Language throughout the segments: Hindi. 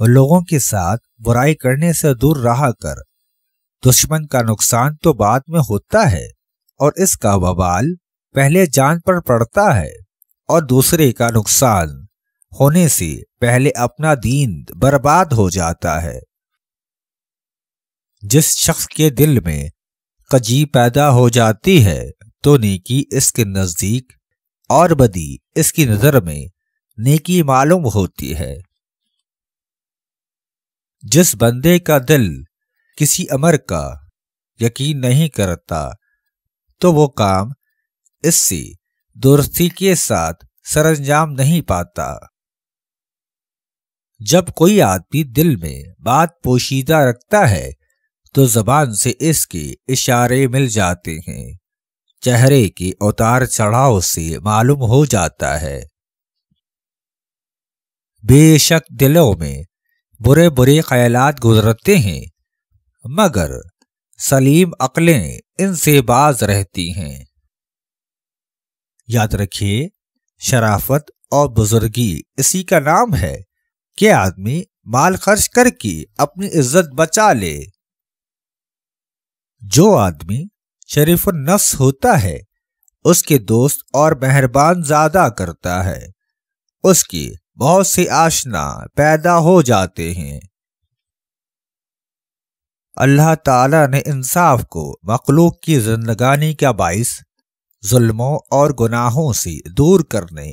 और लोगों के साथ बुराई करने से दूर रहा कर दुश्मन का नुकसान तो बाद में होता है और इसका बवाल पहले जान पर पड़ता है और दूसरे का नुकसान होने से पहले अपना दीन बर्बाद हो जाता है जिस शख्स के दिल में कजी पैदा हो जाती है तो नेकी इसके नज़दीक और बदी इसकी नज़र में नेकी मालूम होती है जिस बंदे का दिल किसी अमर का यकीन नहीं करता तो वो काम इससे दुरुस्ती के साथ सरंजाम नहीं पाता जब कोई आदमी दिल में बात पोशीदा रखता है तो जबान से इसके इशारे मिल जाते हैं चेहरे के उतार चढ़ाव से मालूम हो जाता है बेशक दिलों में बुरे बुरे ख्यालात गुजरते हैं मगर सलीम अकलें इनसे बाज रहती हैं याद रखिए शराफत और बुजुर्गी इसी का नाम है कि आदमी माल खर्च करके अपनी इज्जत बचा ले जो आदमी शरीफ नफ्स होता है उसके दोस्त और मेहरबान ज्यादा करता है उसकी बहुत से आशना पैदा हो जाते हैं अल्लाह ताला ने इंसाफ को मखलूक की जिंदगानी का बायस जुल्मों और गुनाहों से दूर करने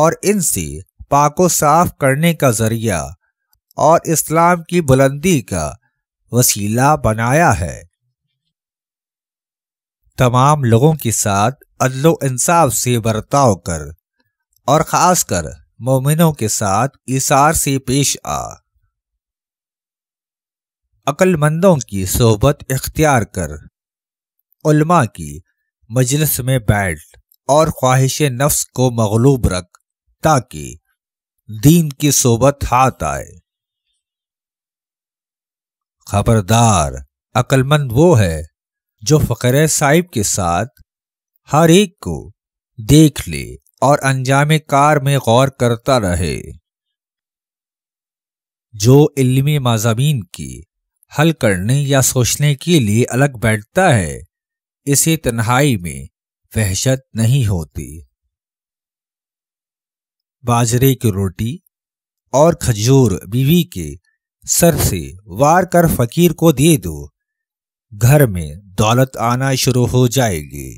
और इनसे पाको साफ करने का जरिया और इस्लाम की बुलंदी का वसीला बनाया है तमाम लोगों के साथ अदलो इंसाफ से बर्ताव कर और ख़ासकर मोमिनों के साथ इशार से पेश आ अकलमंदों की सोबत इख्तियार कर उल्मा की मजलिस में बैठ और ख्वाहिश नफ्स को मगलूब रख ताकि दीन की सोबत हाथ आए खबरदार अक्लमंद वो है जो फ़कर साहिब के साथ हर एक को देख ले और अनजाम कार में गौर करता रहे जो इल्मी मजामीन की हल करने या सोचने के लिए अलग बैठता है इसे तन्हाई में वहशत नहीं होती बाजरे की रोटी और खजूर बीवी के सर से वार कर फकीर को दे दो घर में दौलत आना शुरू हो जाएगी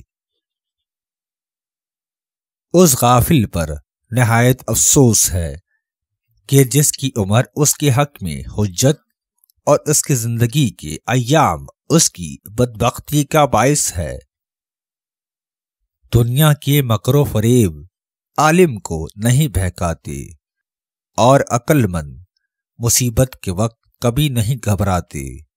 उस गाफिल पर नहायत अफसोस है कि जिसकी उम्र उसके हक में हजत और उसकी जिंदगी के अयाम उसकी बदबख्ती का बायस है दुनिया के मकरो फरेब आलिम को नहीं बहकाते और अक्लमंद मुसीबत के वक्त कभी नहीं घबराते